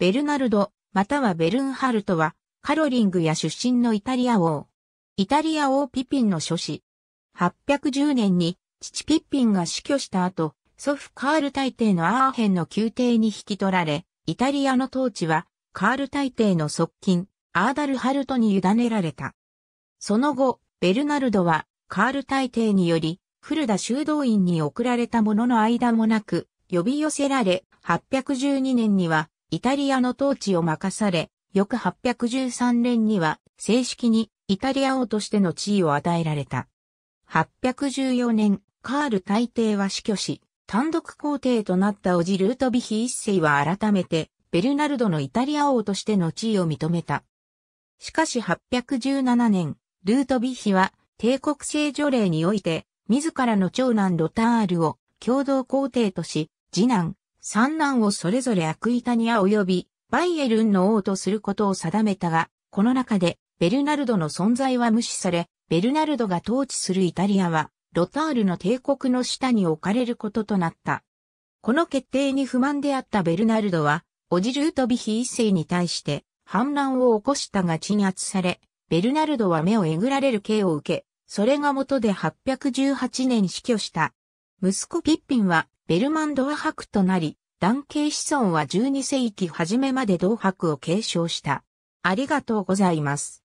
ベルナルド、またはベルンハルトは、カロリングや出身のイタリア王。イタリア王ピピンの諸子。810年に、父ピッピンが死去した後、祖父カール大帝のアーヘンの宮廷に引き取られ、イタリアの統治は、カール大帝の側近、アーダルハルトに委ねられた。その後、ベルナルドは、カール大帝により、古田修道院に送られたものの間もなく、呼び寄せられ、812年には、イタリアの統治を任され、翌813年には正式にイタリア王としての地位を与えられた。814年、カール大帝は死去し、単独皇帝となったオジルートビヒ一世は改めて、ベルナルドのイタリア王としての地位を認めた。しかし817年、ルートビヒは帝国制除令において、自らの長男ロタールを共同皇帝とし、次男、三男をそれぞれアクイタニア及びバイエルンの王とすることを定めたが、この中でベルナルドの存在は無視され、ベルナルドが統治するイタリアは、ロタールの帝国の下に置かれることとなった。この決定に不満であったベルナルドは、オジルートビヒ一世に対して反乱を起こしたが鎮圧され、ベルナルドは目をえぐられる刑を受け、それが元で818年死去した。息子ピッピンはベルマンドア伯となり、男系子孫は12世紀初めまで同伯を継承した。ありがとうございます。